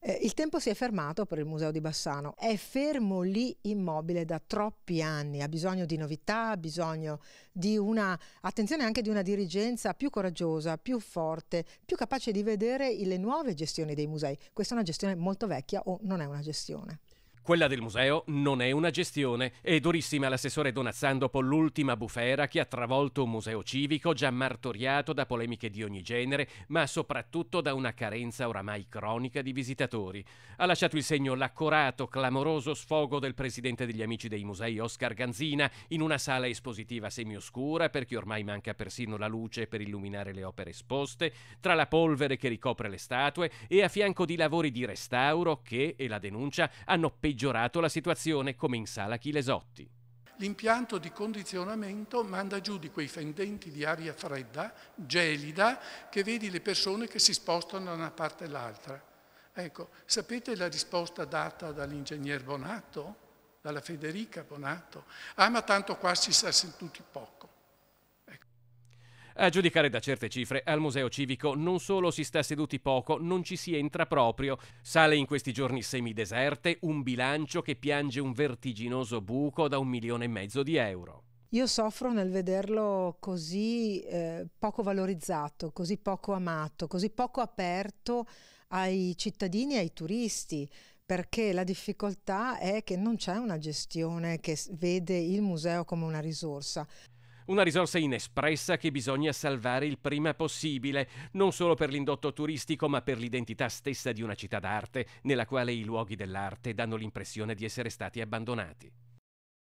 Eh, il tempo si è fermato per il Museo di Bassano, è fermo lì immobile da troppi anni, ha bisogno di novità, ha bisogno di una attenzione anche di una dirigenza più coraggiosa, più forte, più capace di vedere le nuove gestioni dei musei. Questa è una gestione molto vecchia o non è una gestione. Quella del museo non è una gestione e durissima l'assessore Donazzando dopo l'ultima bufera che ha travolto un museo civico già martoriato da polemiche di ogni genere, ma soprattutto da una carenza oramai cronica di visitatori. Ha lasciato il segno l'accorato, clamoroso sfogo del presidente degli Amici dei Musei Oscar Ganzina in una sala espositiva semioscura perché ormai manca persino la luce per illuminare le opere esposte, tra la polvere che ricopre le statue e a fianco di lavori di restauro che, e la denuncia, hanno peggiorato peggiorato la situazione come in sala Chilesotti. L'impianto di condizionamento manda giù di quei fendenti di aria fredda, gelida, che vedi le persone che si spostano da una parte all'altra. Ecco, sapete la risposta data dall'ingegner Bonato, dalla Federica Bonato? Ah, ma tanto qua si sa tutti poco. A giudicare da certe cifre, al Museo Civico non solo si sta seduti poco, non ci si entra proprio. Sale in questi giorni semideserte, un bilancio che piange un vertiginoso buco da un milione e mezzo di euro. Io soffro nel vederlo così eh, poco valorizzato, così poco amato, così poco aperto ai cittadini e ai turisti, perché la difficoltà è che non c'è una gestione che vede il museo come una risorsa. Una risorsa inespressa che bisogna salvare il prima possibile, non solo per l'indotto turistico, ma per l'identità stessa di una città d'arte, nella quale i luoghi dell'arte danno l'impressione di essere stati abbandonati.